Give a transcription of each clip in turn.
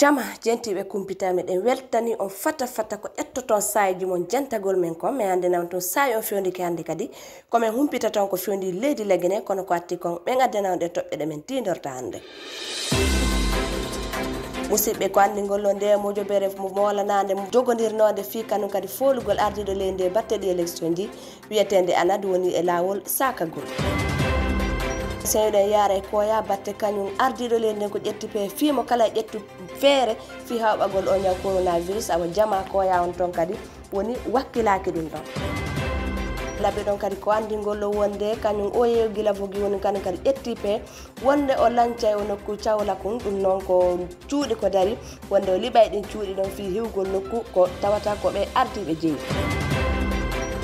jama jentiɓe kumpita meɗen weltani on fata fata ko ƴettoton sayeji mon jantagol men kon mi hannde nam ton saye on fewndi ke hannde kadi komin humpita ton ko fewndi leydi leguine kono ko atti kon ɓe gaddanamɗe toɓɓeɗe men tidorta hannde musidɓe ko anndigollo nde mojo bere molanade jogodirnode fi kanum kadi folugol ardiɗo leydi nde batteɗi élection ji wiyetede anadu woni e lawol sakagol sewɗe yaara e koya batte kañum ardiɗo lendin ko ƴetti pe fimo kala e ƴettu feere fi hawɓagol o ñaw coronavirus awa jama koya on toon kadi woni wakkilaki ɗum ɗon labbe ɗon kadi ko andigollo wonde kañum o yeew guila bogui woni kañum kadi ƴetti pe wonde o lañca o nokku cawla kum ɗum noon ko cuuɗi ko dari wonde o liɓay ɗin cuuɗi ɗon fi hiwgol nokku ko tawata ko ɓe ardiɓe jeeyi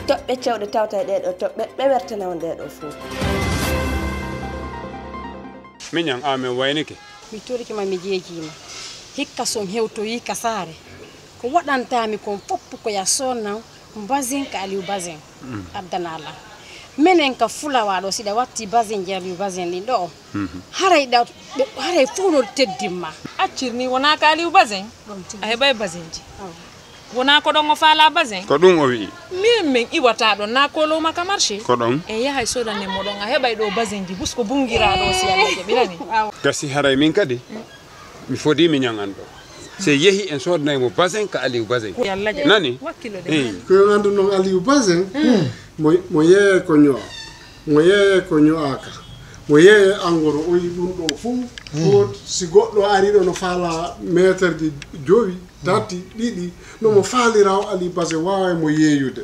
toɓɓe cewɗe tawta e ɗeɗo toɓɓe ɓewertana on ɗeɗo fo minyang ame ah, wainike mituri kima mijejima hikka son hewto yi sare ko waɗantami kon foppu ko ya sonnaw basin ka aliou basin mm. abdanala minen ka fulawaɗo siɗa watti basin je aliou basin ɗin ɗo o mm mm-hmm. haray ɗa haray fowɗol teddinma accirni wona ka aliou basin a heɓay basin ji oh wona ko ɗon o faala basin ko ɗum o wii min min iwata ɗo na kolowma ka marché ko ɗon e eh, yahay sodane moɗon a heɓay ɗo basin ji busko bungiraɗo si allah jaɓirani gasi haray min kadi mi fodi mi ñagan ɗo se yehi en sodanayi mo basin ka aliou basin nani ko andu noon aliou basin mo yeeye ko ñoa mo yeeye ko ñoaka mo yeeye engoro yi ɗum ɗo fuu fot hmm. si goɗɗo ariɗo no faala métre ji joyi dati ɗiɗi nomo faaliraw ali base wawa mo yeeyude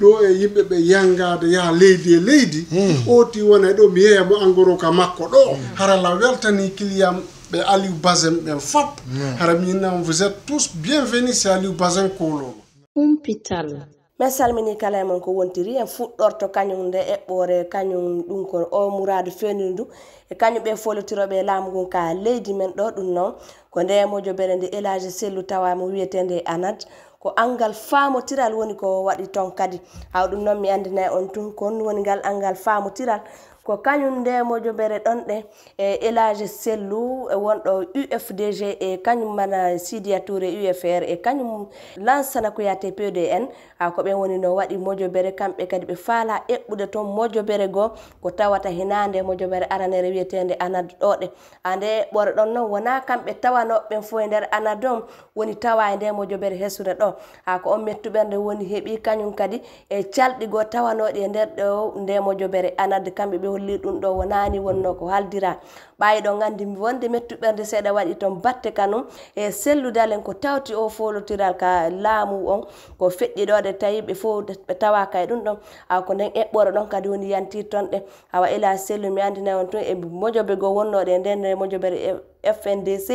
ɗo e yimɓe ɓe yangade yaha leydi e leydi hmm. oti wona ɗo hmm. hmm. mi yeeya mo engoro ka makko ɗo harala weltani kiliyam ɓe aliou basin ɓen fop hara minnam vous êtes tous bienvenus c' aliou basin kololo umpital min salmini kala e mon ko wontiri en fuɗɗorto kañum nde eɓɓore kañum ɗum ko o muradu feniri e kañum ɓe folotiro laamu ngun ka leydi men ɗo ɗum noon ko ndemojo bere nde élage sellu tawama wiyete nde anat ko angal faamotiral woni ko waɗi ton kadi haw ɗum noon mi andinayi on tun ko on woni ngal angal faamotiral ko kañum ndemojo mbere ɗon ɗe e élage sellu wonɗo ufdg e kañum mana sidiature ufr e kañum lansana ko yate pdn ha ko ɓen woni no waɗi mojo bere kamɓe kadi ɓe faala eɓɓude toon mojo bere goo ko tawata hinande mojo bere aranere wiyetede anad ɗoɗe ande ɓore ɗon noon wona kamɓe tawanoɓeɓen fo e nder anad on woni tawa e nde mojo bere hesude ɗo ha ko on mettuɓerde woni heeɓi kañum kadi e calɗi goo tawanoɗi e nder ɗo nde mojo bere anad kamɓe ɓe holli ɗum ɗo wonani wonno ko haldira ɓawi ɗo gandi wonde mettuɓerde seeɗa waɗi toon batte kanum e selludalen ko tawti o folotiral ka laamu on ko feƴƴiɗoɗe tawi ɓe fo ɓe tawa kay ɗum ɗon awa ko nden eɓɓore ɗon kadi woni yanti toonɗe awa ila sellu mi andina on tun e mojoɓe go wonnoɗe e nden mojobere e fndc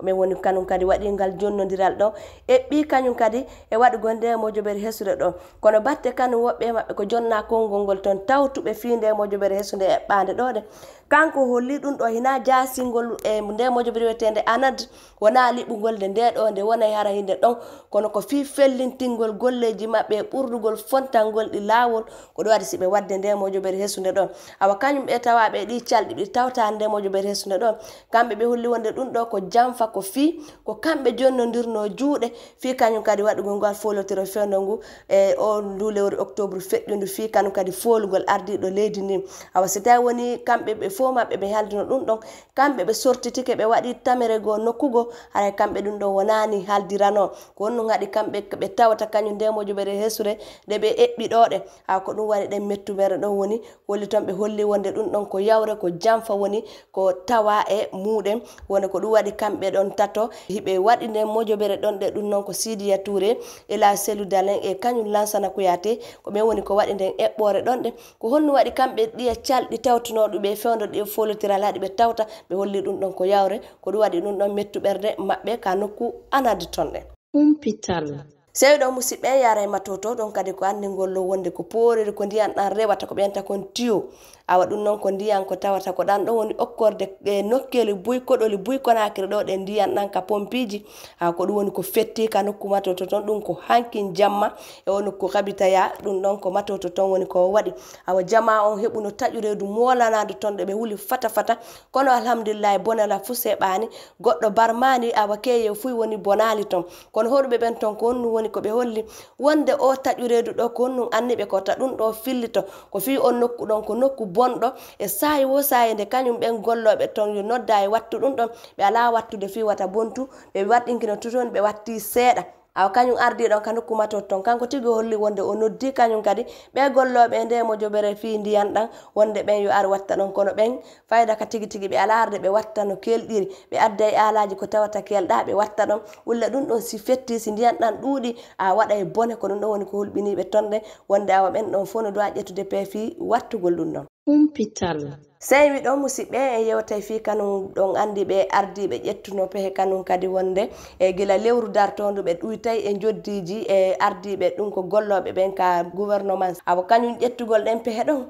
omin woni kañum kadi waɗingal jonnodiral ɗo eɓɓi kañum kadi e waɗi gonde mojoɓere hesude ɗo kono batte kañum woɓɓe maɓɓe ko jonna konngol ngol toon tawtuɓe fi nde mojoɓere hesude eɓɓade ɗo de kanko holli ɗum ɗo hina jasingol e nde mojo biriwetede anad wona liɓugol de ndeɗo nde wonay hara hinde ɗon kono ko fi fellintingol golleji mabɓe ɓurdugol fontangol ɗi lawol ko ɗo waɗi siɓe wadde nde mojo ɓeri hesude ɗon awa kañum ɓe tawaɓe ɗi calɗi ɓi tawta nde mojo ɓeri hesude ɗon kamɓe ɓe holli wonde ɗum ɗo ko janfa ko fi ko kamɓe jonnodirno juuɗe fi kañum kadi waɗugol ngol folotiro fewdo ngu e o ndu lewri octobre feƴƴundu fi kañum kadi folugol ardiɗo leydi ndi awa si tawi woni kamɓe ɓe fo fo maɓɓe ɓe haldino ɗum ɗon kamɓe ɓe sortitike ɓe waɗi tamerego nokkugo haray kamɓe ɗum ɗo wonani haldirano ko wonno gaɗi kamɓe ɓe tawata kañum ndemojo ɓere hesure nde ɓe eɓɓi ɗoɗe ha ko ɗum waɗi ɗen mettumere ɗon woni holli ton ɓe holli wonde ɗum ɗon ko yawre ko janfa woni ko tawa e muɗen wona ko ɗum waɗi kamɓe ɗon tato hiɓe waɗi nde mojoɓere ɗon ɗe ɗum noon ko sidiya touré ela selu dalin e kañum lansana kuyate ko ɓen woni ko waɗi nden eɓɓore ɗon ɗe ko honno waɗi kamɓe ɗiya calɗi tawtunoɗuɓe fewde ɗon ɗi folotiral haɗi ɓe tawta ɓe holli ɗum ɗon ko yawre ko ɗum waɗi ɗum ɗon mettuɓerde maɓɓe ka nokku anade tonɗen humpital sewi ɗo musidɓe yara e matoto ɗon kadi ko gollo wonde ko poriri ko ndiyan ɗan rewata ko ɓeyanta kon tiyo awa ɗum noon ko ndiyan ko tawata ko ɗan ɗon woni okkorde e nokkeli buy koɗoli buy konakiri ɗo ɗe ndiyan ɗan ka pompiji a ko ɗum woni ko fetti ka nokku matoto ton ɗum ko hankin jamma e o nokku kabitaya ɗum ɗon ko matoto ton woni ko waɗi awa jama on heɓuno taƴuredu molanadu ton ɗo ɓe wuli fata fata kono alhamdulillah bonala fu seɓani goɗɗo barmani awa keye fu woni bonali ton kono hoɗuɓe ɓen ton ko onnu woni ko ɓe holli wonde o taƴureedu ɗo ko honnum anni ɓe kota ɗum ɗo fillito ko fii on nokku ɗon ko nokku bonɗo e saayi wo saayi nde kañum ɓen gollooɓe ton yo nodda e wattu ɗum ɗon ɓe alaa wattude fii wata bontu ɓe waɗɗinkino tutoni ɓe wattii seeɗa aw kañum ardi ɗon kadi kumatot ton kanko tigi holli wonde o noddi kañum kadi ɓe golloɓe nde mo joɓere fi ndiyan ɗan wonde ɓen yo ar watta ɗon kono ɓen fayda ka tigi tigui ɓe alarde ɓe watta no kelɗiri ɓe adda e alaji ko tawata kelɗa ɓe watta ɗon wulla ɗum ɗon si fetti si ndiyan ɗan ɗuuɗi a waɗa e bone ko ɗum ɗon woni ko hulɓiniɓe tonɗe wonde awa ɓen ɗon fo no dowa ƴettude pe fi wattugol ɗum ɗon humpital sey mi ɗo musiɓɓe e yewtay fi kanum ɗon andi ɓe ardiɓe ƴettuno pehe kanum kadi wonde e gila lewru dartondu ɓe ɗuytay e joddiji e ardiɓe ɗum ko golloɓe ɓen ka gouvernement awa kañum ƴettugol ɗen pehe ɗon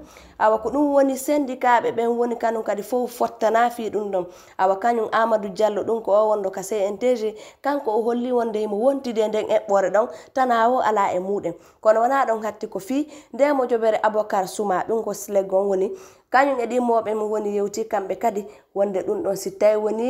awa ko ɗum woni syndicaɓe ɓen woni kanum kadi fof fottana fi ɗum ɗon awa kañum amadou diallo ɗum ko o wonɗo ka cntg kanko o holli wonde himo wontide nden eɓɓore ɗon tanawo ala e muɗen kono wona ɗon hatti ko fi ndemo joɓere aboucar souma ɗum ko slegon woni woni kañum e ɗi mawɓe mo woni yewti kamɓe kadi wonde ɗum ɗon si tawi woni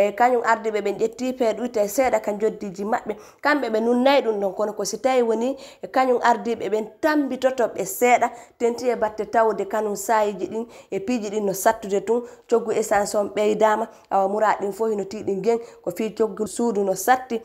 e kañum arde ɓe ɓen ƴetti peeɗoyta e seeɗa ka joddiji maɓɓe kamɓe ɓe nunnayi ɗum ɗon kono ko si tawi woni e kañum ardiɓe ɓen tambitotoɓe seeɗa tenti e batte tawde kanum sayiji ɗin e piiji ɗin no sattude tun coggu essence on ɓeydama awa mura ɗin fof hino tiɗi gueng ko fi coggu suudu no satti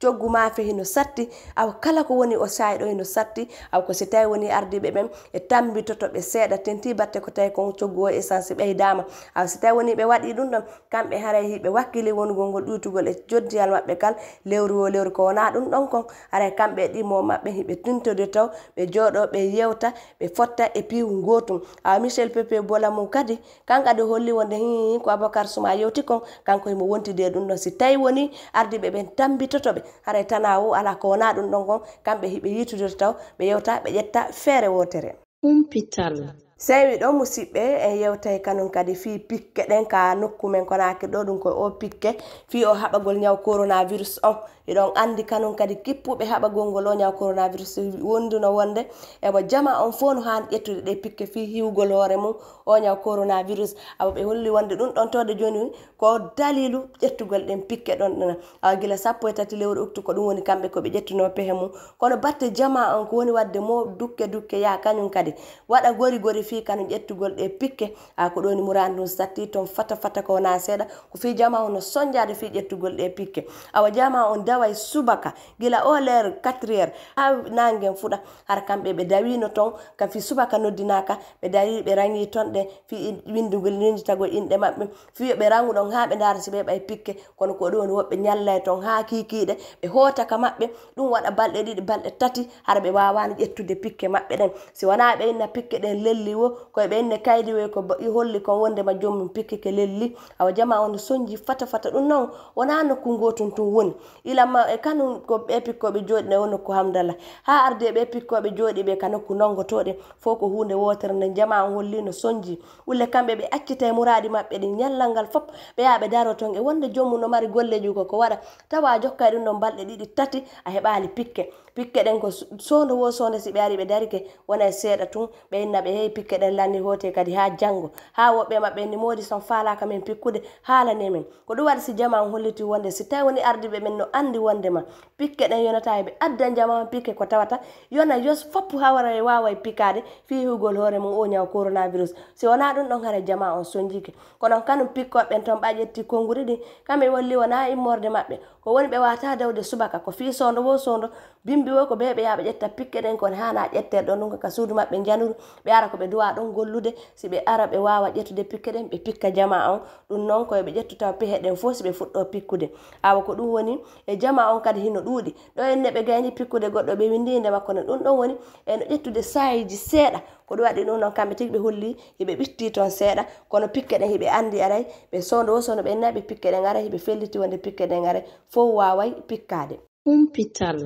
coggu ma fe hino satti aw kala ko woni o say ɗo hino e satti aw ko si tawi woni ardiɓe ɓen e tambitoto ɓe seeɗa tenti batte ko tawi kon coggu o e essence ɓeydama aw si tawi woni ɓe waɗi ɗum ɗon kamɓe haray hiɓe wakkili wongol ngol ɗuytugol e joddiyal mabɓe kal lewru wo lewru ko wona ɗum ɗon kon haray kamɓe ɗimo mabɓe hiɓe tintode taw ɓe jooɗo ɓe yewta ɓe fotta e piwu gotum aw michel pepe bola mum kadi kankadi holli wonde hihi ko abacar suma yewti kon kanko himo wontide ɗum ɗon si tawi woni ardiɓe ɓen tambitotoɓe haray tanawu ala ko wona ɗum ɗon gon kamɓe ɓe yitudir taw ɓe yewta ɓe ƴetta feere wotere umpital sewi ɗo musiɓɓe en yewtay kanum kadi fi pikke ɗen ka nokku men konaki ɗo ɗum koye o pikke fi o haɓagol ñaw corona virus on eɗon andi kanon kadi kippuɓe haɓa gongol o ñaw coronavirus wonduno wonde eɓa jama on fo no han ƴettude ɗe pikke fi hiwgol hoore mum o ñaw coronavirus awa ɓe holli wonde ɗum ɗon towde joni ko dalilu ƴettugol ɗen pikke ɗon ɗona awa gila sappo e tati lewru uctu ko ɗum woni kamɓe koɓe ƴettuno pehe mum kono batte jama on ko woni wadde mo dukke dukke ya kañum kadi waɗa gori gori fi kanu ƴettugol ɗe pikke a ko ɗoni mourani ɗum satti toon fata fata ko wona seeɗa ko fi jama on no soñjade fi ƴettugol ɗe pikke awa jama on daw tawai subaka gila oler quatriere ha nangen fuɗa har kamɓe ɓe dawino ton ka fi subaka noddinaka ɓe dawi ɓe rangi tonɗe fi windugol nijitago inɗe mabɓe fiyoɓe rangu ɗon ha ɓe dara so ɓe ɓay pikke kono ko ɗo woni woɓɓe ñallay ton ha kikiɗe ɓe hotaka mabɓe ɗum waɗa balɗe ɗiɗi balɗe tati har ɓe wawani ƴettude pikke mabɓe ɗen si wona ɓe inna pikke ɗen lelli wo koyeɓe inne kaydi woy ko holli kon wondema jommum pikke ke lelli awa jama on soñji fata fata ɗum noon wona nokku gotum tum woni ila amma e kanu ko ɓe pikkoɓe jooɗi ne wono ko hamdallah ha arde ɓe pikkoɓe jooɗi ɓe kano ko nongotoɗe fo ko hunde wotere nde jama on hollino soñji ulle kamɓe ɓe accita e muradi mabɓe ɗi ñallal ngal foof ɓe yaaɓe daro ton e wonde jommu no mari golleji ko ko waɗa tawa jokka ɗum ɗon balɗe ɗiɗi tati a heɓali pikke pikke ɗen ko sondo wo sonde si ɓe ari ɓe darike wona e seeɗa tun ɓe inna ɓe heewi pikke ɗen lanni hoote kadi ha janngo ha woɓɓe maɓɓe ni moodi son faalaka min pikkude haalani min ko ɗum waɗi si jama on holliti wonde si tawi woni ardiɓe min no anndi wawdi wondema pikke ɗen yonata eɓe adda jama pikke ko tawata yona yos foppu ha wara e wawa pikkade fi hugol hoore mum o ñaw coronavirus si wona ɗum ɗon hara jama on soñjike kono kanum pikkoɓeɓen toon ɓa ƴetti konnguri ɗi kamɓe walli wona immorde mabɓe ko woni ɓe wata dawde subaka ko fi sondo wo sondo bimbi wo ko ɓe ɓe yaɓe ƴetta pikke ɗen kono hana ƴetter ɗon ɗum kaka suudu mabɓe januru ɓe ara koɓe duwa ɗon gollude si ɓe ara ɓe wawa ƴettude pikke ɗen ɓe pikka jama on ɗum noon koyeɓe ƴettu taw pehe ɗen fo si ɓe fuɗɗo pikkude awa ko ɗum woni e ja jama on kadi hino ɗuuɗi ɗo enne ɓe gayni pikkude goɗɗo ɓe windinde makko ne ɗum ɗon woni eno ƴettude sayiji seeɗa ko ɗum waɗi ɗum noon kamɓe tigi ɓe holli hiɓe ɓitti toon seeɗa kono pikke ɗen hiɓe anndi aray ɓe sowdo wo sowno ɓe enna ɓe pikke ɗen aray hiɓe felliti wonde pikke ɗen aray fof waaway pikkaade humpital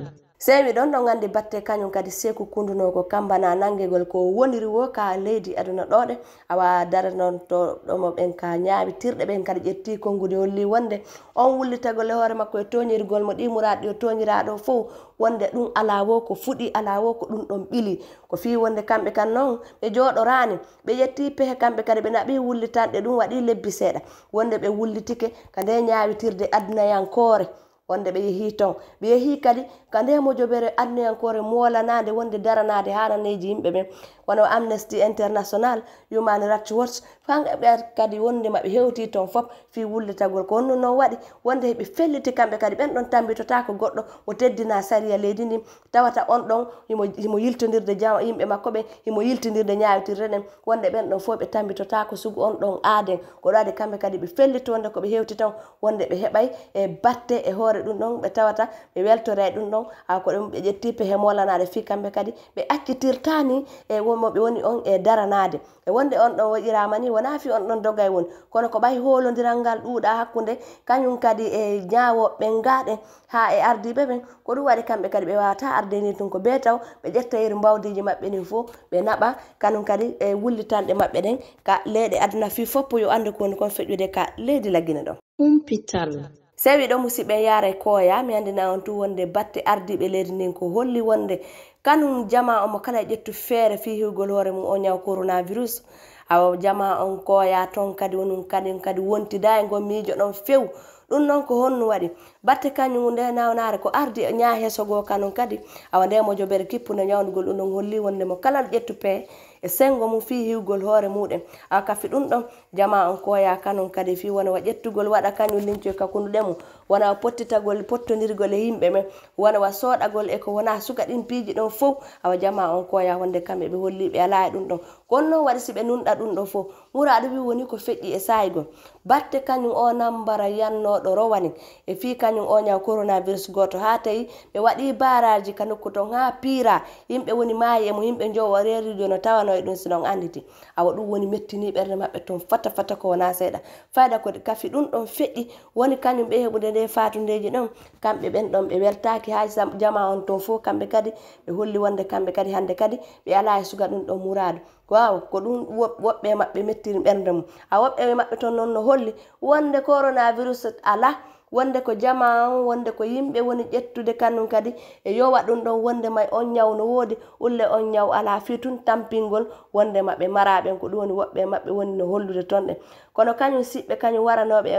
sewi ɗon ɗo gandi batte kañum kadi seku kundunogo kambana nanguegol ko woniri wo ka leydi aduna ɗoɗe awa daranon to ɗomo ɓen ka ñaawi tirɗe ɓen kadi ƴetti konngude holli wonde on wullitagol e hoore makko e toñirgol mo ɗimuraɗi o toñiraɗo fo wonde ɗum ala wo ko fuɗi ala wo ko ɗum ɗon ɓili ko fi wonde kamɓe kan noon ɓe jooɗorani ɓe ƴetti pehe kamɓe kadi ɓe naɓi wullitanɗe ɗum waɗi lebbi seeɗa wonde ɓe wullitike ka nde ñawitirde adunayankoore wonde ɓe yeehi ton ɓe yeehi kadi ko ndemojoɓere anniyankore molanade wonde daranade hananeji yimɓe ɓen wono amnesty international humani ratch watch hanɓe kadi wonde maɓe hewti toon fof fi wulle tagol ko wonno noon waɗi wonde heɓe felliti kamɓe kadi ɓen ɗon tambitotako goɗɗo o teddina saria leydi ndi tawata on ɗon himo yiltodirde jama yimɓe makko ɓe himo yiltodirde ñawitirre ɗen wonde ɓen ɗon fof ɓe tambitotako sugu on ɗon aaden goɗo waɗi kamɓe kadi ɓe felliti wonde koɓe hewti tan wonde ɓe heɓay e batte e hoore ɗum ɗon ɓe tawata ɓe weltora ɗum ɗon ako ɗum ɓe ƴetti pe hemolanade fi kamɓe kadi ɓe accitirtani e womoɓe woni on e daranade e wonde on ɗon woƴiramani wona fi on ɗon dogay woni kono ko ɓay holodiral ngal ɗuuɗa hakkunde kañum kadi e ñawoɓe ngaɗen ha e ardiɓe ɓen ko ɗum waɗi kamɓe kadi ɓe wawata ardenir tun ko be taw ɓe ƴettayiri mbawdiji maɓɓe ni fo ɓe naɓa kañum kadi e wullitanɗe maɓɓe ɗen ka leyɗe aduna fi foppo yo andi kowoni kon feƴƴude ka leydi laggina ɗon umpital sewi ɗo musiɓɓe yara kooya mi andina on tun wonde batte ardiɓe leydi ndin ko holli wonde kanum jama omo kala e ƴettu feere fi hiwgol hoore mum o ñaw corona virus awa jama on koya toon kadi onum kadi kadi wontida e ngon miijo ɗon few ɗum noon ko honno waɗi batte kañum nde nawnare ko ardi ña hesogo kanon kadi awa nde mojoɓere kippude ñawdugol ɗum ɗon holli wondemo kala ɗo ƴettu pe e sengo mum fi hiwgol hoore muɗen awa kafi ɗum ɗon jama on koya kanon kadi fi wona wa ƴettugol waɗa kañum lincu e kakunuɗe mum wona pottitagol pottodirgol e yimɓe men wona wa soɗagol e ko wona suka ɗin piiji ɗon fof awa jama on koya wonde kamɓe ɓe holliɓe ala e ɗum ɗon kon noon waɗi siɓe nunɗa ɗum ɗo fof wuro aɗa wi woni ko feƴƴi e saygol batte kañum o nambara yannoɗo rowani e fi kañum o ñaw coronavirus goto ha tawi ɓe waɗi baraji ka nokku ton ha piira yimɓe woni maayi emo yimɓe jowo rerijo no tawano e ɗum sinon anditi awa ɗum woni mettini ɓerde mabɓe ton fat fata fata ko wona seeɗa fayda ko kafi ɗum ɗon feɗɗi woni kañum ɓe heɓude nde fatudeji ɗon kamɓe ɓen ɗon ɓe weltaki ha jama on ton fo kamɓe kadi ɓe holli wonde kamɓe kadi hande kadi ɓe ala e suga ɗum ɗon muraɗo waw ko ɗum woɓɓe mabɓe mettiri ɓernde mum a woɓɓe maɓɓe ton noon no holli wonde corona virus ala wonde ko jama on wonde ko yimɓe woni ƴettude kanum kadi e yowa ɗum ɗon wonde ma on ñaw no woodi ulle on ñaw ala fii tun tampingol wonde maɓɓe maraɓen ko ɗum woni woɓɓe maɓɓe woni no hollude toon ɗe kono kañum siɓɓe kañum waranoɓe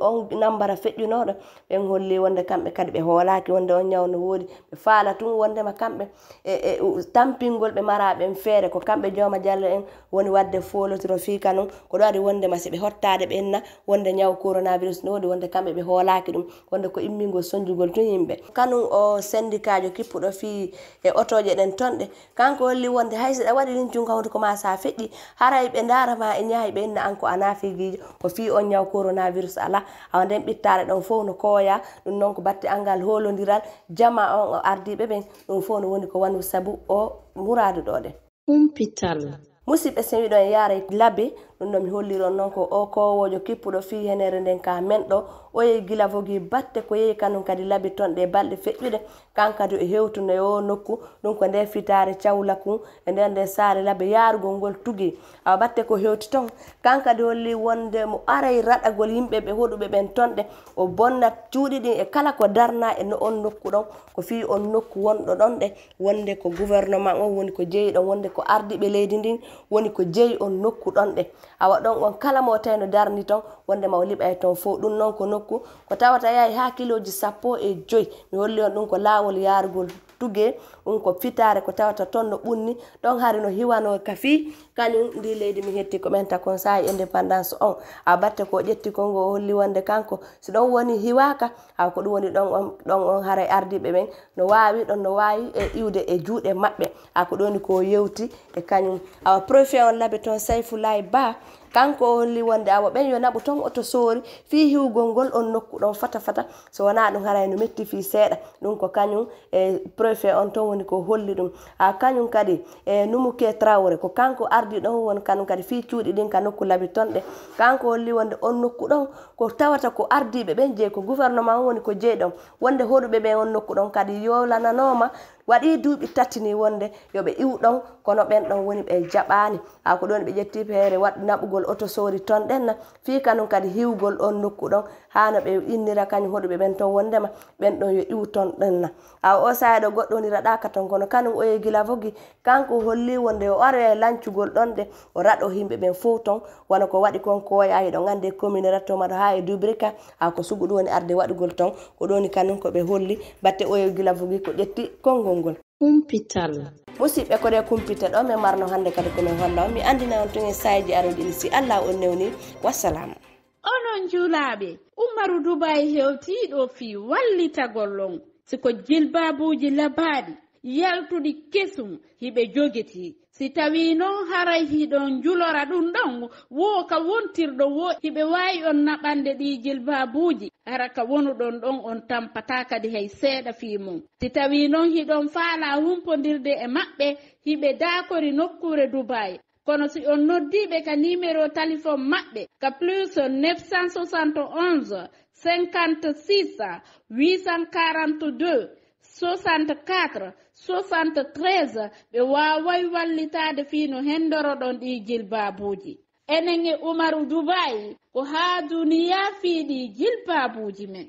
on nambara feƴƴunoɗo ɓen holli wonde kamɓe kadi ɓe hoolaki wonde on ñawno woodi ɓe faala tun wondema kamɓe e, e tampingol ɓe maraɓen feere ko kamɓe jooma diallo en woni wadde folotiro fika non ko ɗo ari wondema siɓe hottade ɓenna wonde ñaw coronavirus no woodi wonde kamɓe ɓe hoolaki ɗum wonde ko immingol soñjugol tun yimɓe kanum o syndicat jo kippuɗo fi e otoje ɗen tonɗe kanko holli wonde hayseɗa waɗi ɗin tun kawde ko ma sa feƴƴi haray ɓe darama e ñaahi ɓenna an ko anafigi jogijo ko fi on ñaw coronavirus ala awa nden ɓittare ɗon fof no kooya ɗum noon ko batte angal holodiral jama on o ardiɓe ɓen ɗum fof no woni ko wanu saabu o muradu ɗoɗen humpital musidɓe sewiɗon yaara labe ɗum ɗo mi holliron noon ko o kowojo kippuɗo fi henere nden ka men ɗo o yehi gila vogi batte ko yehi kanum kadi laabi tonɗe balɗe feƴƴuɗe kankadi e hewtuno yo nokku ɗum ko nde fitare cawla kum e nden nde saare laabe yarugol ngol tugui awa batte ko hewti ton kankadi holli wonde mo aray raɗagol yimɓe ɓe hoɗuɓe ɓen tonɗe o bonna cuuɗi ɗin e kala ko darna e no on nokku ɗon ko fi on nokku wonɗo ɗon ɗe wonde ko gouvernement on woni ko jeeyi ɗon wonde ko ardiɓe leydi ndin woni ko jeeyi on nokku ɗon ɗe awa ɗon on kala mo tawino darni ton wondema o liɓay ton fo ɗum noon ko nokku ko tawata yahi ha kiloji sappo e joyi mi holli on ɗum ko lawol yarugol tuge ɗum ko fitare ko tawata toon no ɓunni ɗon hari no hiwano ka fi kañum ndi leydi mi hetti komenta kon sa indépendance on a batte ko ƴetti konngo o holli wonde kanko so ɗon woni hiwaka a ko ɗum woni ɗon on ɗon on haara ardiɓe ɓen no wawi ɗon no wawi e iwde e juuɗe maɓɓe a ko ɗum woni ko yewti e kañum awa profi on laabi toon sayfoulaye ba kanko o holli wonde awa ɓen yo naɓo ton oto soori fi hiwgol ngol on nokku ɗon fata fata so wona ɗum haray no metti fi seeɗa ɗum ko kañum e préfet on ton woni ko holli ɗum ha kañum kadi e numuke trawre ko kanko ardi ɗon won kañum kadi fi cuuɗi ɗin ka nokku laabi tonɗe kanko holli wonde on nokku ɗon ko tawata ko ardiɓe ɓen jeeyi ko gouvernement on woni ko jeeyi ɗon wonde hoɗuɓe ɓe on nokku ɗon kadi yowlananoma waɗi duuɓi tati ni wonde yo ɓe iw ɗon kono ɓen ɗon woni ɓe jaɓani a ko ɗoni ɓe ƴetti feere waɗɗu naɓugol oto soori ton ɗenna fii kanum kadi hiwgol on nokku ɗon hano ɓe innira kañum hoɗuɓe ɓen ton wondema ɓen ɗon yo iw ton ɗenna a o saya ɗo goɗɗo woni raɗaka ton kono kanum oye gila vogi kanko holli wonde yo aroye lancugol ɗon de o raɗo himɓe ɓen fo ton wona ko waɗi kon koyayi ɗon ande commune rattomaɗo ha e dubrika a ko sugu ɗo woni arde waɗugol ton ko ɗoni kanum ko ɓe holli batte oye gila vogi ko ƴetti konngol kumgol kumpital musidɓe kode kumpital ɗo mi marno hannde kadi komi holla o mi andina on toni sayji aroji ɗi si allah on newni wassalamu onon julaɓe ummaru dubayi hewtiɗo fi wallita gollon siko jilbabuji labaɗi yaltuɗi kesum hiɓe jogeti si tawi noon haray hiɗon julora ɗum ɗon woo ka wontirɗo wo hiɓe wawi on naɓande ɗi jilbabuji ara ka wonuɗon ɗon on tampata kadi hay seeɗa fi mum si tawi noon hiɗon faala humpodirde e maɓɓe hiɓe dakori nokkure dubay kono si on noddiɓe ka numéro téléphone maɓɓe ka plus 971 56 842 64 73 ɓe waaway wallitaade fii no henndoroɗon ɗi jilbaabuuji enen e umaru dubayi ko haa duniya fii ɗi jilbaabuuji men